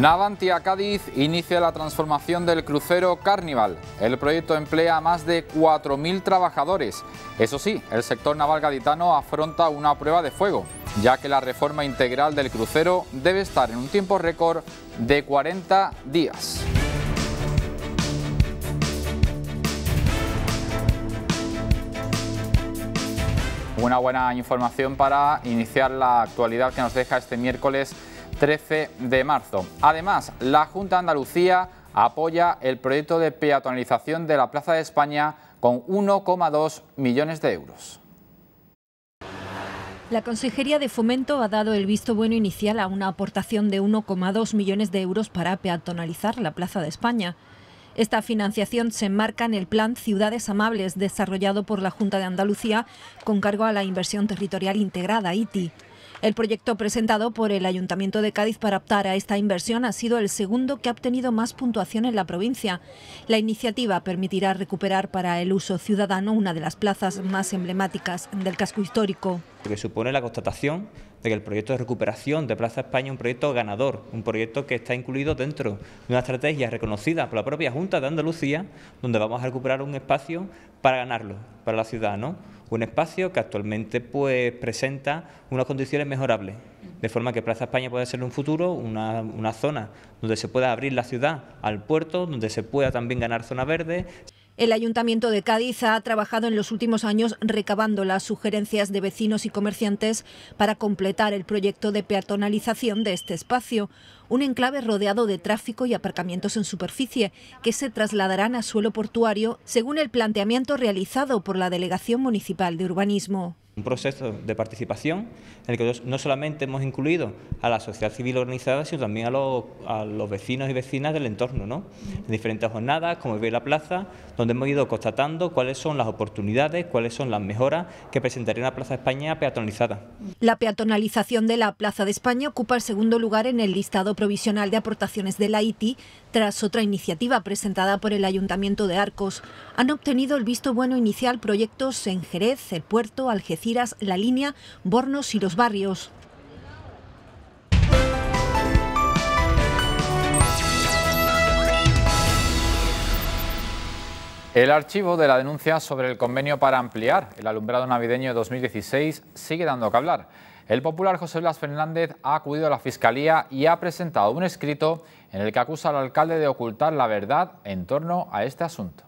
Navantia Cádiz inicia la transformación del crucero Carnival. El proyecto emplea a más de 4.000 trabajadores. Eso sí, el sector naval gaditano afronta una prueba de fuego, ya que la reforma integral del crucero debe estar en un tiempo récord de 40 días. Una buena información para iniciar la actualidad que nos deja este miércoles 13 de marzo. Además, la Junta de Andalucía apoya el proyecto de peatonalización de la Plaza de España con 1,2 millones de euros. La Consejería de Fomento ha dado el visto bueno inicial a una aportación de 1,2 millones de euros para peatonalizar la Plaza de España. Esta financiación se enmarca en el Plan Ciudades Amables desarrollado por la Junta de Andalucía con cargo a la Inversión Territorial Integrada, ITI. El proyecto presentado por el Ayuntamiento de Cádiz para optar a esta inversión ha sido el segundo que ha obtenido más puntuación en la provincia. La iniciativa permitirá recuperar para el uso ciudadano una de las plazas más emblemáticas del casco histórico. supone la constatación de que el proyecto de recuperación de Plaza España es un proyecto ganador, un proyecto que está incluido dentro de una estrategia reconocida por la propia Junta de Andalucía, donde vamos a recuperar un espacio para ganarlo, para la ciudad, ¿no? Un espacio que actualmente pues presenta unas condiciones mejorables, de forma que Plaza España pueda ser en un futuro una, una zona donde se pueda abrir la ciudad al puerto, donde se pueda también ganar zona verde. El Ayuntamiento de Cádiz ha trabajado en los últimos años recabando las sugerencias de vecinos y comerciantes para completar el proyecto de peatonalización de este espacio, un enclave rodeado de tráfico y aparcamientos en superficie que se trasladarán a suelo portuario según el planteamiento realizado por la Delegación Municipal de Urbanismo. Un proceso de participación en el que no solamente hemos incluido a la sociedad civil organizada, sino también a los, vecinos y vecinas del entorno, ¿no? En diferentes jornadas, como ve la plaza, donde hemos ido constatando cuáles son las oportunidades, cuáles son las mejoras que presentaría la Plaza de España peatonalizada. La peatonalización de la Plaza de España ocupa el segundo lugar en el listado provisional de aportaciones de la ITI, tras otra iniciativa presentada por el Ayuntamiento de Arcos. Han obtenido el visto bueno inicial proyectos en Jerez, El Puerto, Algeciras, la línea Bornos y los barrios. El archivo de la denuncia sobre el convenio para ampliar el alumbrado navideño de 2016 sigue dando que hablar. El popular José Blas Fernández ha acudido a la Fiscalía y ha presentado un escrito en el que acusa al alcalde de ocultar la verdad en torno a este asunto.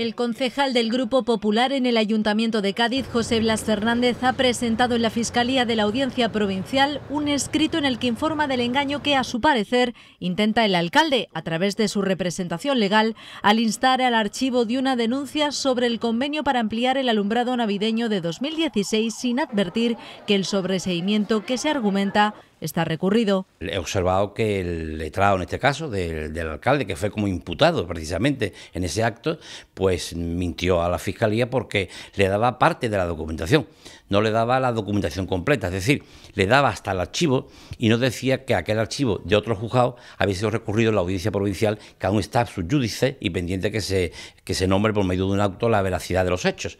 El concejal del Grupo Popular en el Ayuntamiento de Cádiz, José Blas Fernández, ha presentado en la Fiscalía de la Audiencia Provincial un escrito en el que informa del engaño que, a su parecer, intenta el alcalde, a través de su representación legal, al instar al archivo de una denuncia sobre el convenio para ampliar el alumbrado navideño de 2016 sin advertir que el sobreseimiento que se argumenta está recurrido. He observado que el letrado, en este caso, del, alcalde, que fue como imputado precisamente en ese acto, pues mintió a la fiscalía porque le daba parte de la documentación, no le daba la documentación completa, es decir, le daba hasta el archivo y no decía que aquel archivo de otro juzgado había sido recurrido en la audiencia provincial, que aún está subyúdice y pendiente que se, que se nombre por medio de un acto la veracidad de los hechos.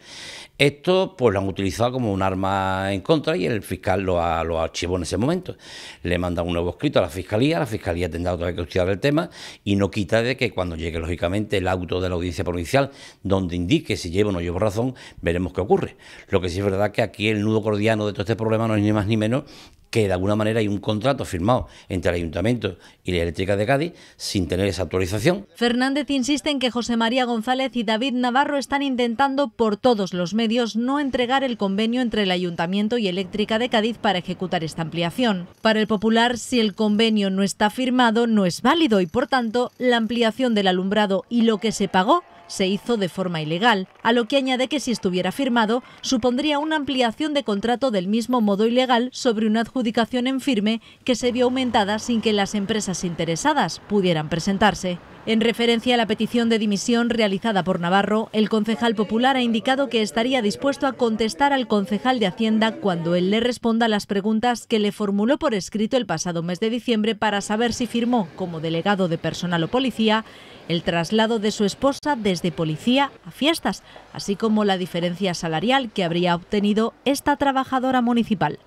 Esto pues lo han utilizado como un arma en contra y el fiscal lo, ha, archivó en ese momento. Le manda un nuevo escrito a la fiscalía, la fiscalía tendrá otra vez que estudiar el tema y no quita de que cuando llegue lógicamente el auto de la audiencia provincial donde indique si llevo o no llevo razón, veremos qué ocurre. Lo que sí es verdad que aquí el nudo cordiano de todo este problema no es ni más ni menos que de alguna manera hay un contrato firmado entre el Ayuntamiento y la Eléctrica de Cádiz sin tener esa actualización. Fernández insiste en que José María González y David Navarro están intentando por todos los medios no entregar el convenio entre el Ayuntamiento y Eléctrica de Cádiz para ejecutar esta ampliación. Para el Popular, si el convenio no está firmado, no es válido y por tanto la ampliación del alumbrado y lo que se pagó se hizo de forma ilegal, a lo que añade que si estuviera firmado, supondría una ampliación de contrato del mismo modo ilegal sobre una adjudicación en firme que se vio aumentada sin que las empresas interesadas pudieran presentarse. En referencia a la petición de dimisión realizada por Navarro, el concejal popular ha indicado que estaría dispuesto a contestar al concejal de Hacienda cuando él le responda a las preguntas que le formuló por escrito el pasado mes de diciembre para saber si firmó, como delegado de personal o policía, el traslado de su esposa desde policía a fiestas, así como la diferencia salarial que habría obtenido esta trabajadora municipal.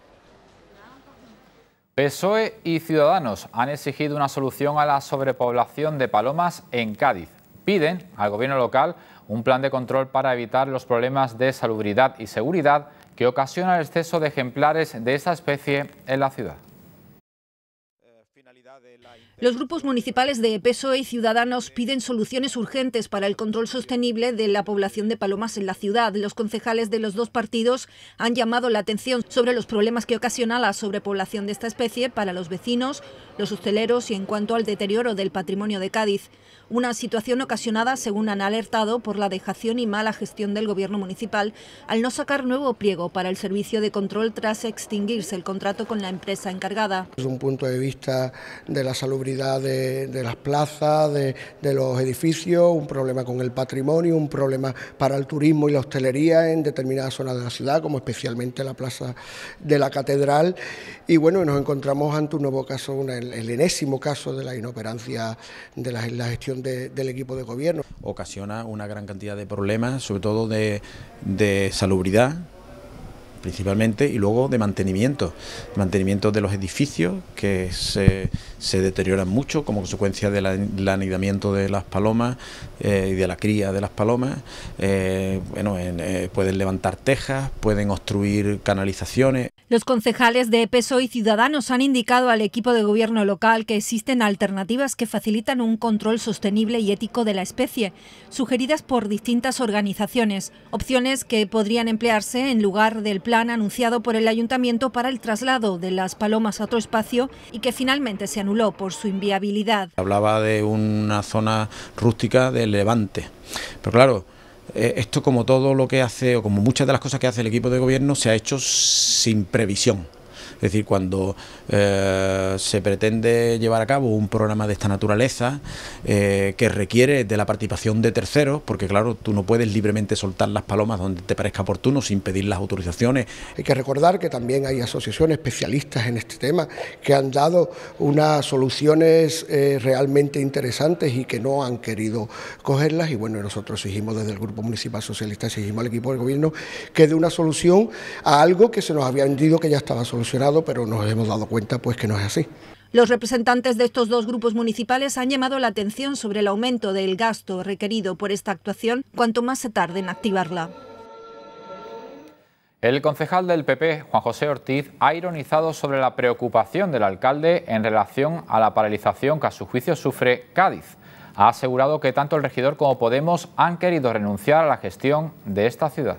PSOE y Ciudadanos han exigido una solución a la sobrepoblación de palomas en Cádiz. Piden al gobierno local un plan de control para evitar los problemas de salubridad y seguridad que ocasiona el exceso de ejemplares de esta especie en la ciudad. Los grupos municipales de PSOE y Ciudadanos piden soluciones urgentes para el control sostenible de la población de palomas en la ciudad. Los concejales de los dos partidos han llamado la atención sobre los problemas que ocasiona la sobrepoblación de esta especie para los vecinos, los hosteleros y en cuanto al deterioro del patrimonio de Cádiz. Una situación ocasionada, según han alertado, por la dejación y mala gestión del Gobierno municipal al no sacar nuevo pliego para el servicio de control tras extinguirse el contrato con la empresa encargada. Desde un punto de vista de la salubridad de, las plazas, de, los edificios, un problema con el patrimonio, un problema para el turismo y la hostelería en determinadas zonas de la ciudad, como especialmente la plaza de la catedral. Y bueno, nos encontramos ante un nuevo caso, el, enésimo caso de la inoperancia de la gestión del equipo de gobierno. Ocasiona una gran cantidad de problemas, sobre todo de salubridad, principalmente, y luego de mantenimiento, mantenimiento de los edificios que se, deterioran mucho como consecuencia del anidamiento de las palomas eh, y de la cría de las palomas. Eh, bueno, eh, pueden levantar tejas, pueden obstruir canalizaciones. Los concejales de PSOE y Ciudadanos han indicado al equipo de gobierno local que existen alternativas que facilitan un control sostenible y ético de la especie, sugeridas por distintas organizaciones, opciones que podrían emplearse en lugar del plan plan anunciado por el ayuntamiento para el traslado de las palomas a otro espacio y que finalmente se anuló por su inviabilidad. Hablaba de una zona rústica de Levante, pero claro, eh, esto como todo lo que hace o como muchas de las cosas que hace el equipo de gobierno se ha hecho sin previsión. Es decir, cuando eh, se pretende llevar a cabo un programa de esta naturaleza eh, que requiere de la participación de terceros, porque claro, tú no puedes libremente soltar las palomas donde te parezca oportuno sin pedir las autorizaciones. Hay que recordar que también hay asociaciones especialistas en este tema que han dado unas soluciones eh, realmente interesantes y que no han querido cogerlas y bueno, nosotros exigimos desde el Grupo Municipal Socialista, exigimos al equipo del gobierno que dé una solución a algo que se nos había vendido que ya estaba solucionado pero nos hemos dado cuenta pues que no es así. Los representantes de estos dos grupos municipales han llamado la atención sobre el aumento del gasto requerido por esta actuación cuanto más se tarde en activarla. El concejal del PP, Juan José Ortiz, ha ironizado sobre la preocupación del alcalde en relación a la paralización que a su juicio sufre Cádiz. Ha asegurado que tanto el regidor como Podemos han querido renunciar a la gestión de esta ciudad.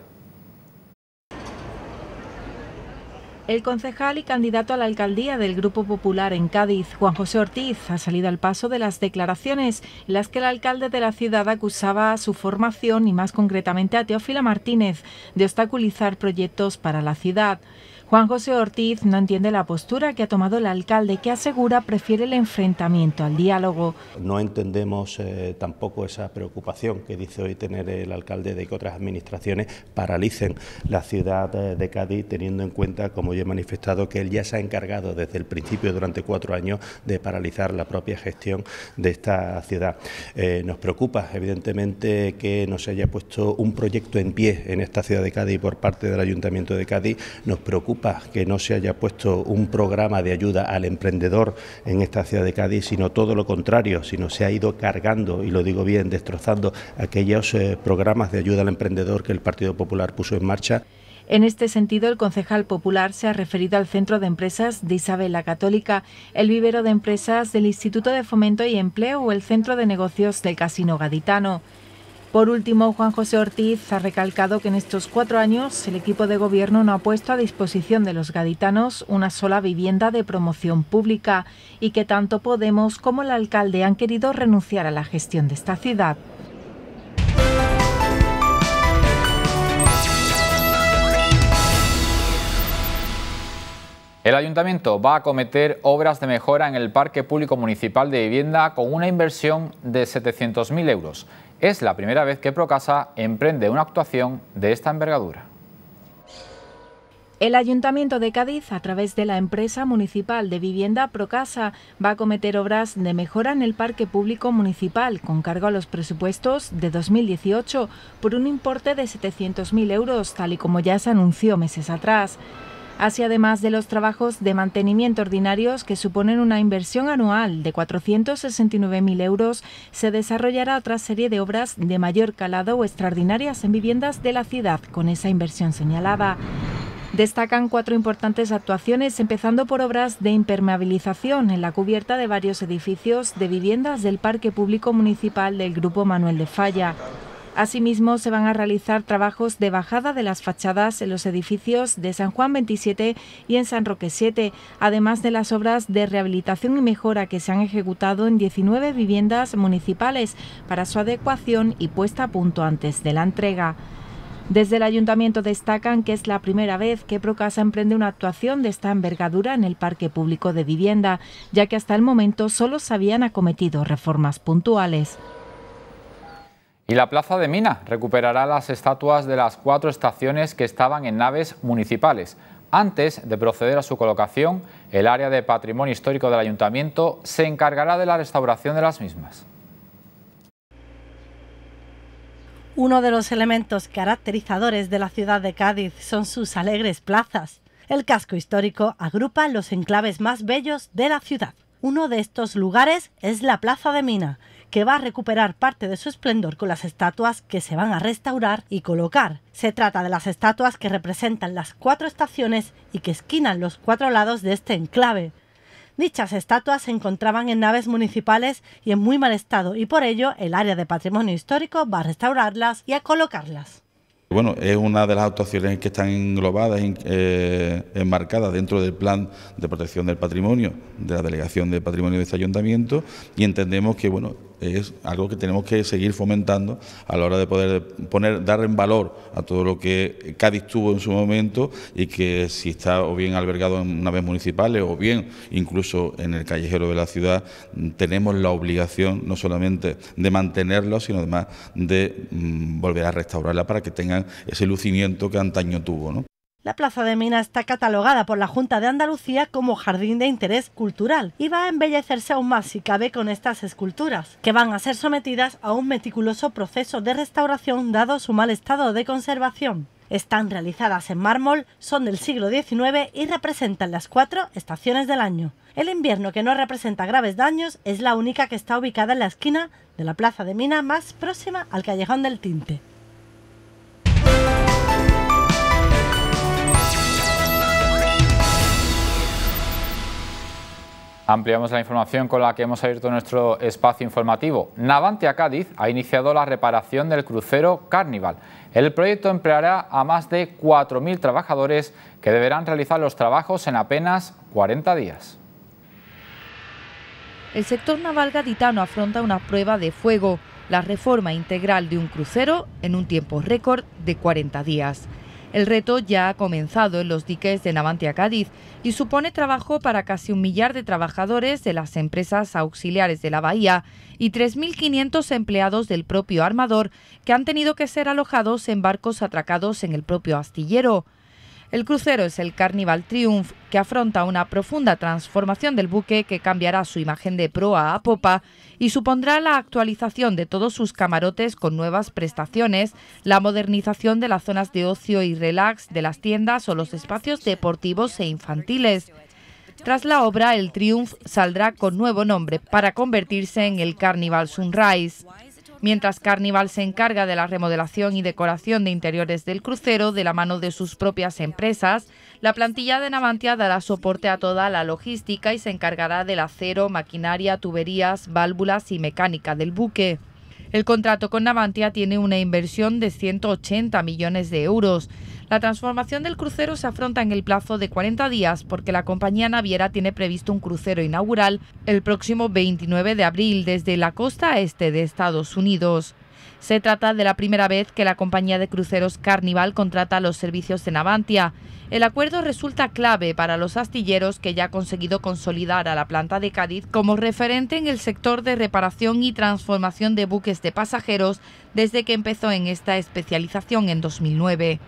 El concejal y candidato a la alcaldía del Grupo Popular en Cádiz, Juan José Ortiz, ha salido al paso de las declaraciones en las que el alcalde de la ciudad acusaba a su formación y más concretamente a Teófila Martínez de obstaculizar proyectos para la ciudad. Juan José Ortiz no entiende la postura que ha tomado el alcalde, que asegura prefiere el enfrentamiento al diálogo. No entendemos eh, tampoco esa preocupación que dice hoy tener el alcalde de que otras administraciones paralicen la ciudad eh, de Cádiz, teniendo en cuenta, como yo he manifestado, que él ya se ha encargado desde el principio, durante cuatro años, de paralizar la propia gestión de esta ciudad. Eh, nos preocupa, evidentemente, que no se haya puesto un proyecto en pie en esta ciudad de Cádiz por parte del Ayuntamiento de Cádiz. Nos preocupa que no se haya puesto un programa de ayuda al emprendedor en esta ciudad de Cádiz, sino todo lo contrario, sino se ha ido cargando, y lo digo bien, destrozando aquellos eh, programas de ayuda al emprendedor que el Partido Popular puso en marcha. En este sentido, el concejal popular se ha referido al Centro de Empresas de Isabel la Católica, el vivero de empresas del Instituto de Fomento y Empleo o el Centro de Negocios del Casino Gaditano. Por último, Juan José Ortiz ha recalcado que en estos cuatro años el equipo de gobierno no ha puesto a disposición de los gaditanos una sola vivienda de promoción pública y que tanto Podemos como el alcalde han querido renunciar a la gestión de esta ciudad. El ayuntamiento va a acometer obras de mejora en el Parque Público Municipal de Vivienda con una inversión de 700.000 euros. Es la primera vez que Procasa emprende una actuación de esta envergadura. El Ayuntamiento de Cádiz, a través de la empresa municipal de vivienda Procasa, va a cometer obras de mejora en el parque público municipal con cargo a los presupuestos de 2018 por un importe de 700.000 euros, tal y como ya se anunció meses atrás así además de los trabajos de mantenimiento ordinarios que suponen una inversión anual de 469.000 euros, se desarrollará otra serie de obras de mayor calado o extraordinarias en viviendas de la ciudad con esa inversión señalada. Destacan cuatro importantes actuaciones, empezando por obras de impermeabilización en la cubierta de varios edificios de viviendas del Parque Público Municipal del Grupo Manuel de Falla. Asimismo, se van a realizar trabajos de bajada de las fachadas en los edificios de San Juan 27 y en San Roque 7, además de las obras de rehabilitación y mejora que se han ejecutado en 19 viviendas municipales para su adecuación y puesta a punto antes de la entrega. Desde el ayuntamiento destacan que es la primera vez que Procasa emprende una actuación de esta envergadura en el parque público de vivienda, ya que hasta el momento solo se habían acometido reformas puntuales. Y la plaza de Mina recuperará las estatuas de las cuatro estaciones que estaban en naves municipales. Antes de proceder a su colocación, el área de patrimonio histórico del ayuntamiento se encargará de la restauración de las mismas. Uno de los elementos caracterizadores de la ciudad de Cádiz son sus alegres plazas. El casco histórico agrupa los enclaves más bellos de la ciudad. Uno de estos lugares es la Plaza de Mina, que va a recuperar parte de su esplendor con las estatuas que se van a restaurar y colocar. Se trata de las estatuas que representan las cuatro estaciones y que esquinan los cuatro lados de este enclave. Dichas estatuas se encontraban en naves municipales y en muy mal estado y por ello el área de patrimonio histórico va a restaurarlas y a colocarlas. Bueno, es una de las actuaciones que están englobadas, eh, enmarcadas dentro del plan de protección del patrimonio de la Delegación de Patrimonio de este Ayuntamiento y entendemos que, bueno, es algo que tenemos que seguir fomentando a la hora de poder poner, dar en valor a todo lo que Cádiz tuvo en su momento y que si está o bien albergado en naves municipales o bien incluso en el callejero de la ciudad, tenemos la obligación no solamente de mantenerlo, sino además de mm, volver a restaurarla para que tengan ese lucimiento que antaño tuvo. ¿no? La Plaza de Mina está catalogada por la Junta de Andalucía como Jardín de Interés Cultural y va a embellecerse aún más si cabe con estas esculturas, que van a ser sometidas a un meticuloso proceso de restauración dado su mal estado de conservación. Están realizadas en mármol, son del siglo XIX y representan las cuatro estaciones del año. El invierno, que no representa graves daños, es la única que está ubicada en la esquina de la Plaza de Mina más próxima al Callejón del Tinte. Ampliamos la información con la que hemos abierto nuestro espacio informativo. Navantia Cádiz ha iniciado la reparación del crucero Carnival. El proyecto empleará a más de 4.000 trabajadores que deberán realizar los trabajos en apenas 40 días. El sector naval gaditano afronta una prueba de fuego, la reforma integral de un crucero en un tiempo récord de 40 días. El reto ya ha comenzado en los diques de Navantia Cádiz y supone trabajo para casi un millar de trabajadores de las empresas auxiliares de la bahía y 3.500 empleados del propio armador que han tenido que ser alojados en barcos atracados en el propio astillero. El crucero es el Carnival Triumph, que afronta una profunda transformación del buque que cambiará su imagen de proa a popa y supondrá la actualización de todos sus camarotes con nuevas prestaciones, la modernización de las zonas de ocio y relax de las tiendas o los espacios deportivos e infantiles. Tras la obra, el Triumph saldrá con nuevo nombre para convertirse en el Carnival Sunrise mientras Carnival se encarga de la remodelación y decoración de interiores del crucero de la mano de sus propias empresas, la plantilla de Navantia dará soporte a toda la logística y se encargará del acero, maquinaria, tuberías, válvulas y mecánica del buque. El contrato con Navantia tiene una inversión de 180 millones de euros. La transformación del crucero se afronta en el plazo de 40 días porque la compañía naviera tiene previsto un crucero inaugural el próximo 29 de abril desde la costa este de Estados Unidos. Se trata de la primera vez que la compañía de cruceros Carnival contrata los servicios de Navantia. El acuerdo resulta clave para los astilleros que ya ha conseguido consolidar a la planta de Cádiz como referente en el sector de reparación y transformación de buques de pasajeros desde que empezó en esta especialización en 2009.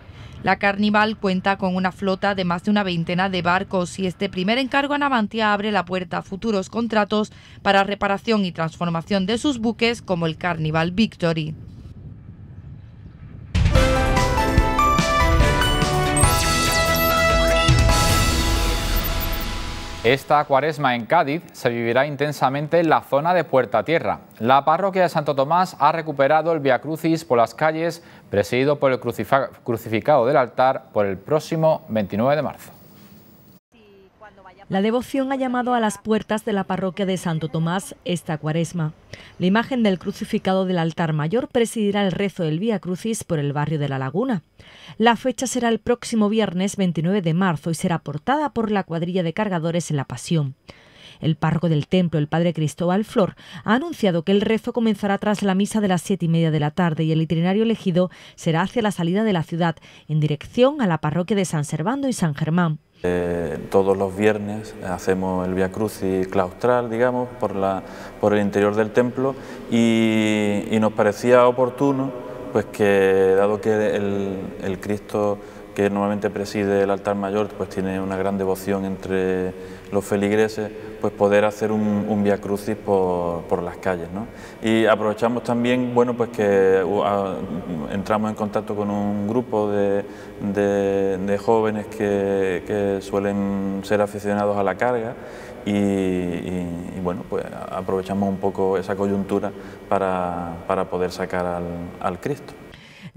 La Carnival cuenta con una flota de más de una veintena de barcos y este primer encargo a Navantia abre la puerta a futuros contratos para reparación y transformación de sus buques como el Carnival Victory. Esta cuaresma en Cádiz se vivirá intensamente en la zona de Puerta Tierra. La parroquia de Santo Tomás ha recuperado el Via Crucis por las calles, presidido por el crucificado del altar, por el próximo 29 de marzo. La devoción ha llamado a las puertas de la parroquia de Santo Tomás esta cuaresma. La imagen del crucificado del altar mayor presidirá el rezo del Vía Crucis por el barrio de La Laguna. La fecha será el próximo viernes 29 de marzo y será portada por la cuadrilla de cargadores en La Pasión. El párroco del templo, el padre Cristóbal Flor, ha anunciado que el rezo comenzará tras la misa de las siete y media de la tarde y el itinerario elegido será hacia la salida de la ciudad, en dirección a la parroquia de San Servando y San Germán. Eh, todos los viernes hacemos el Via Crucis claustral, digamos, por, el interior del templo y, nos parecía oportuno, pues que dado que el, el, Cristo que normalmente preside el altar mayor, pues tiene una gran devoción entre los feligreses, pues poder hacer un, un via crucis por, las calles. Y aprovechamos también bueno, pues que entramos en contacto con un grupo de, jóvenes que, suelen ser aficionados a la carga y, bueno, pues aprovechamos un poco esa coyuntura para, poder sacar al Cristo.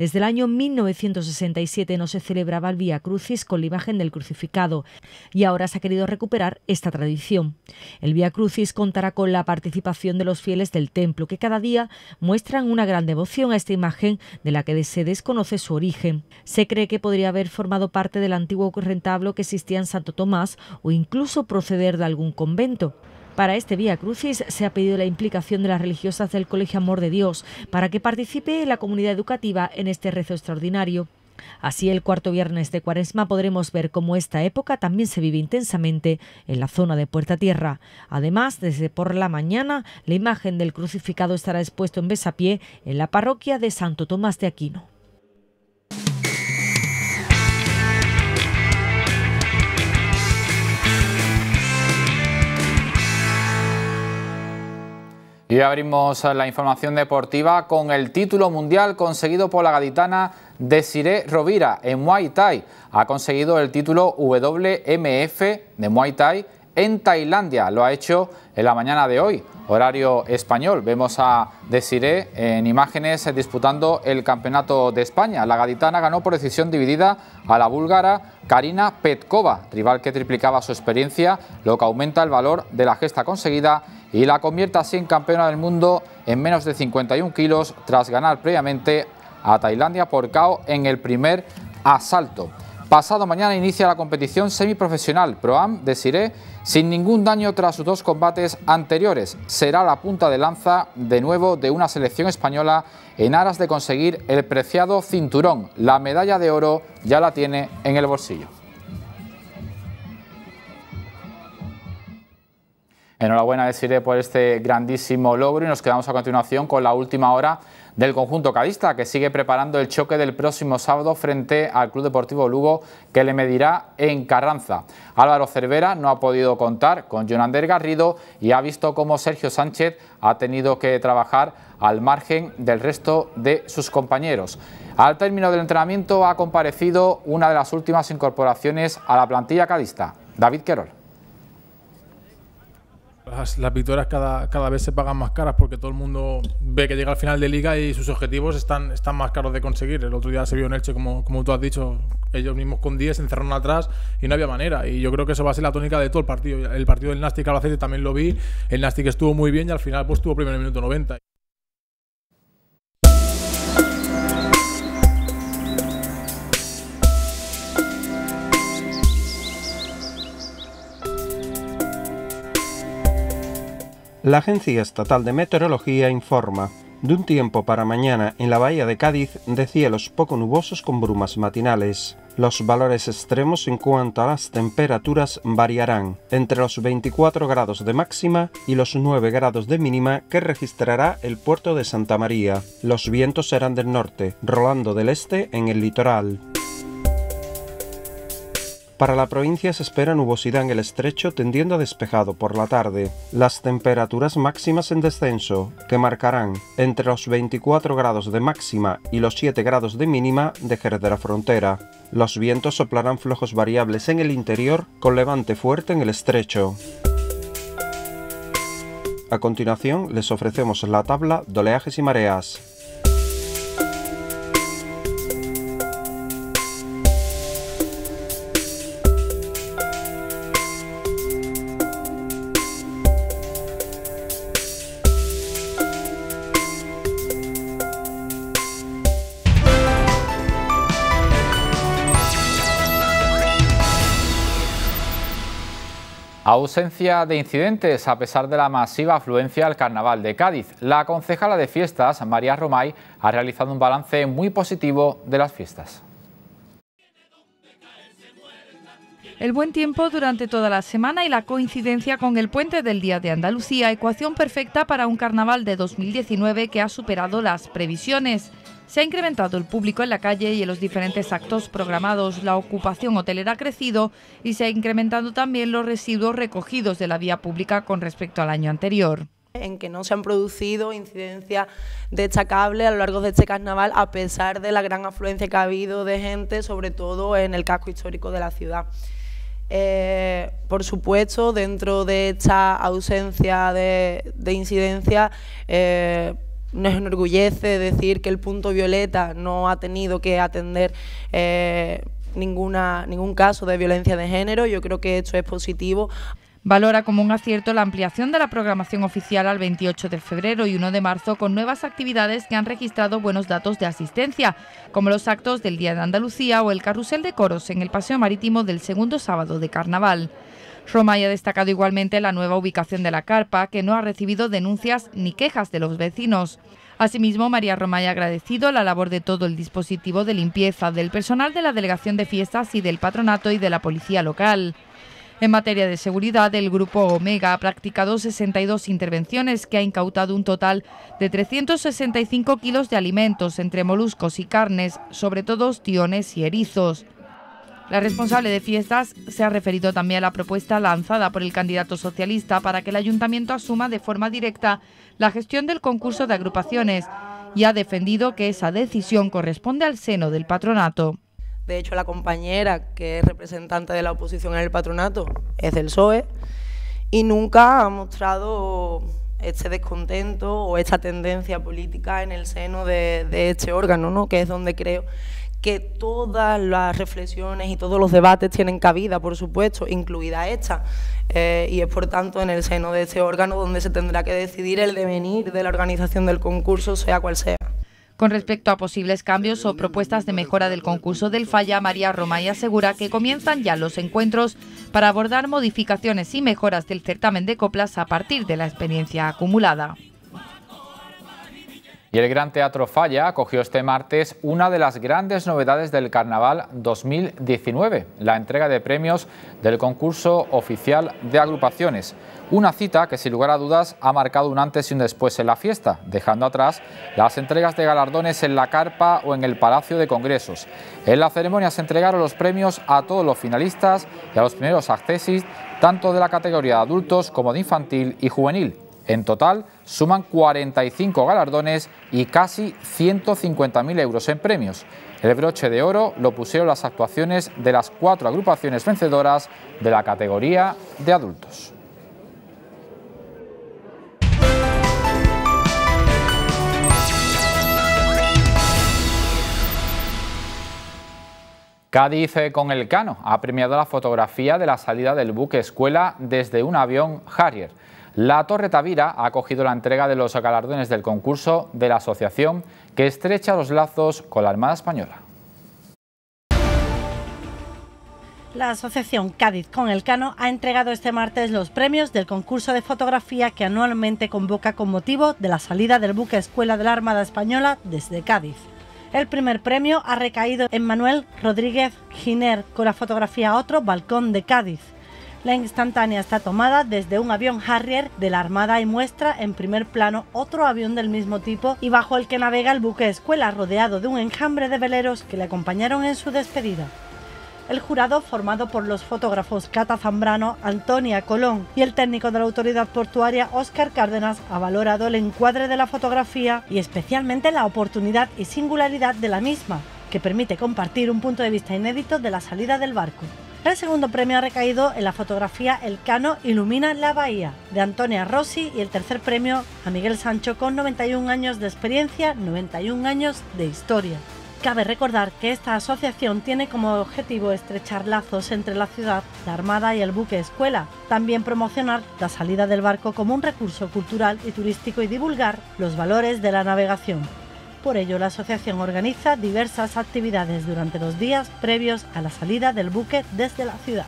Desde el año 1967 no se celebraba el Vía Crucis con la imagen del crucificado y ahora se ha querido recuperar esta tradición. El Vía Crucis contará con la participación de los fieles del templo que cada día muestran una gran devoción a esta imagen de la que se desconoce su origen. Se cree que podría haber formado parte del antiguo rentablo que existía en Santo Tomás o incluso proceder de algún convento. Para este Vía Crucis se ha pedido la implicación de las religiosas del Colegio Amor de Dios para que participe la comunidad educativa en este rezo extraordinario. Así, el cuarto viernes de Cuaresma podremos ver cómo esta época también se vive intensamente en la zona de Puerta Tierra. Además, desde por la mañana, la imagen del crucificado estará expuesto en Besapié, en la parroquia de Santo Tomás de Aquino. Y abrimos la información deportiva con el título mundial conseguido por la gaditana Desiree Rovira en Muay Thai. Ha conseguido el título WMF de Muay Thai en Tailandia. Lo ha hecho en la mañana de hoy, horario español. Vemos a Desiree en imágenes disputando el Campeonato de España. La gaditana ganó por decisión dividida a la búlgara Karina Petkova, rival que triplicaba su experiencia, lo que aumenta el valor de la gesta conseguida y la convierte así en campeona del mundo en menos de 51 kilos tras ganar previamente a Tailandia por KO en el primer asalto. Pasado mañana inicia la competición semiprofesional proam de Siré sin ningún daño tras sus dos combates anteriores. Será la punta de lanza de nuevo de una selección española en aras de conseguir el preciado cinturón. La medalla de oro ya la tiene en el bolsillo. Enhorabuena, deciré por este grandísimo logro y nos quedamos a continuación con la última hora del conjunto cadista, que sigue preparando el choque del próximo sábado frente al Club Deportivo Lugo, que le medirá en Carranza. Álvaro Cervera no ha podido contar con Jonander Garrido y ha visto cómo Sergio Sánchez ha tenido que trabajar al margen del resto de sus compañeros. Al término del entrenamiento ha comparecido una de las últimas incorporaciones a la plantilla cadista, David Querol las, victorias cada, cada, vez se pagan más caras porque todo el mundo ve que llega al final de liga y sus objetivos están, están más caros de conseguir. El otro día se vio en Elche, como, como tú has dicho, ellos mismos con 10 se encerraron atrás y no había manera. Y yo creo que eso va a ser la tónica de todo el partido. El partido del Nastic Albacete también lo vi. El Nastic estuvo muy bien y al final pues tuvo en el minuto 90. La Agencia Estatal de Meteorología informa de un tiempo para mañana en la bahía de Cádiz de cielos poco nubosos con brumas matinales. Los valores extremos en cuanto a las temperaturas variarán entre los 24 grados de máxima y los 9 grados de mínima que registrará el puerto de Santa María. Los vientos serán del norte, rolando del este en el litoral. Para la provincia se espera nubosidad en el estrecho tendiendo a despejado por la tarde. Las temperaturas máximas en descenso, que marcarán entre los 24 grados de máxima y los 7 grados de mínima de Jerez de la Frontera. Los vientos soplarán flojos variables en el interior con levante fuerte en el estrecho. A continuación les ofrecemos la tabla de oleajes y mareas. Ausencia de incidentes a pesar de la masiva afluencia al Carnaval de Cádiz. La concejala de fiestas, María Romay, ha realizado un balance muy positivo de las fiestas. El buen tiempo durante toda la semana y la coincidencia con el puente del Día de Andalucía, ecuación perfecta para un carnaval de 2019 que ha superado las previsiones. Se ha incrementado el público en la calle y en los diferentes actos programados, la ocupación hotelera ha crecido y se ha incrementado también los residuos recogidos de la vía pública con respecto al año anterior en que no se han producido incidencias destacables a lo largo de este carnaval, a pesar de la gran afluencia que ha habido de gente, sobre todo en el casco histórico de la ciudad. Eh, por supuesto, dentro de esta ausencia de, de incidencia, eh, nos enorgullece decir que el punto violeta no ha tenido que atender eh, ninguna, ningún caso de violencia de género. Yo creo que esto es positivo. Valora como un acierto la ampliación de la programación oficial al 28 de febrero y 1 de marzo con nuevas actividades que han registrado buenos datos de asistencia, como los actos del Día de Andalucía o el Carrusel de Coros en el Paseo Marítimo del segundo sábado de Carnaval. Romay ha destacado igualmente la nueva ubicación de la carpa, que no ha recibido denuncias ni quejas de los vecinos. Asimismo, María Romay ha agradecido la labor de todo el dispositivo de limpieza, del personal de la Delegación de Fiestas y del Patronato y de la Policía Local. En materia de seguridad, el grupo Omega ha practicado 62 intervenciones que ha incautado un total de 365 kilos de alimentos entre moluscos y carnes, sobre todo ostiones y erizos. La responsable de fiestas se ha referido también a la propuesta lanzada por el candidato socialista para que el ayuntamiento asuma de forma directa la gestión del concurso de agrupaciones y ha defendido que esa decisión corresponde al seno del patronato. De hecho, la compañera que es representante de la oposición en el patronato es del PSOE y nunca ha mostrado este descontento o esta tendencia política en el seno de, este órgano, ¿no? que es donde creo que todas las reflexiones y todos los debates tienen cabida, por supuesto, incluida esta, eh, y es por tanto en el seno de este órgano donde se tendrá que decidir el devenir de la organización del concurso, sea cual sea. Con respecto a posibles cambios o propuestas de mejora del concurso del Falla, María Romay asegura que comienzan ya los encuentros para abordar modificaciones y mejoras del certamen de coplas a partir de la experiencia acumulada. Y el Gran Teatro Falla acogió este martes una de las grandes novedades del Carnaval 2019, la entrega de premios del concurso oficial de agrupaciones. Una cita que sin lugar a dudas ha marcado un antes y un después en la fiesta, dejando atrás las entregas de galardones en la carpa o en el Palacio de Congresos. En la ceremonia se entregaron los premios a todos los finalistas y a los primeros accesis, tanto de la categoría de adultos como de infantil y juvenil. En total, suman 45 galardones y casi 150.000 euros en premios. El broche de oro lo pusieron las actuaciones de las cuatro agrupaciones vencedoras de la categoría de adultos. Cádiz eh, con el Cano ha premiado la fotografía de la salida del buque escuela desde un avión Harrier. La Torre Tavira ha acogido la entrega de los galardones del concurso de la asociación que estrecha los lazos con la Armada Española. La Asociación Cádiz con el Cano ha entregado este martes los premios del concurso de fotografía que anualmente convoca con motivo de la salida del buque Escuela de la Armada Española desde Cádiz. El primer premio ha recaído en Manuel Rodríguez Giner con la fotografía Otro Balcón de Cádiz. La instantánea está tomada desde un avión Harrier de la Armada y muestra en primer plano otro avión del mismo tipo y bajo el que navega el buque escuela rodeado de un enjambre de veleros que le acompañaron en su despedida. El jurado, formado por los fotógrafos Cata Zambrano, Antonia Colón y el técnico de la autoridad portuaria Óscar Cárdenas, ha valorado el encuadre de la fotografía y especialmente la oportunidad y singularidad de la misma, que permite compartir un punto de vista inédito de la salida del barco. El segundo premio ha recaído en la fotografía El Cano Ilumina la Bahía de Antonia Rossi y el tercer premio a Miguel Sancho con 91 años de experiencia, 91 años de historia. Cabe recordar que esta asociación tiene como objetivo estrechar lazos entre la ciudad, la Armada y el buque escuela, también promocionar la salida del barco como un recurso cultural y turístico y divulgar los valores de la navegación. Por ello, la asociación organiza diversas actividades durante los días previos a la salida del buque desde la ciudad.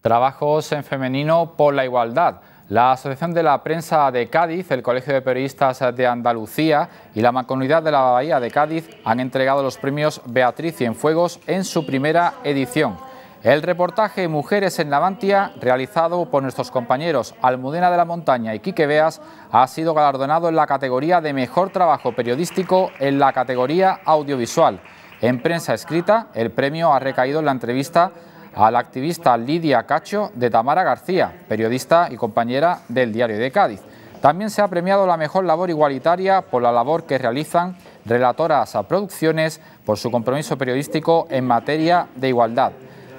Trabajos en femenino por la igualdad. La Asociación de la Prensa de Cádiz, el Colegio de Periodistas de Andalucía y la Mancomunidad de la Bahía de Cádiz han entregado los premios Beatriz fuegos en su primera edición. El reportaje Mujeres en la realizado por nuestros compañeros Almudena de la Montaña y Quique Beas, ha sido galardonado en la categoría de Mejor Trabajo Periodístico en la categoría Audiovisual. En prensa escrita, el premio ha recaído en la entrevista a la activista Lidia Cacho de Tamara García, periodista y compañera del Diario de Cádiz. También se ha premiado la mejor labor igualitaria por la labor que realizan relatoras a producciones por su compromiso periodístico en materia de igualdad.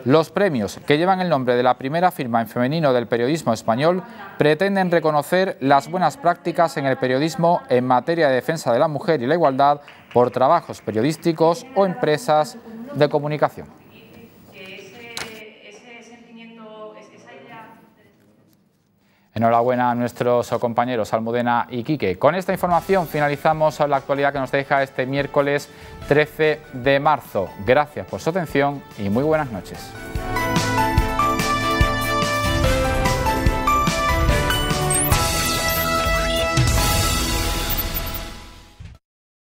Los premios, que llevan el nombre de la primera firma en femenino del periodismo español, pretenden reconocer las buenas prácticas en el periodismo en materia de defensa de la mujer y la igualdad por trabajos periodísticos o empresas de comunicación. Enhorabuena a nuestros compañeros Almudena y Quique. Con esta información finalizamos la actualidad que nos deja este miércoles 13 de marzo. Gracias por su atención y muy buenas noches.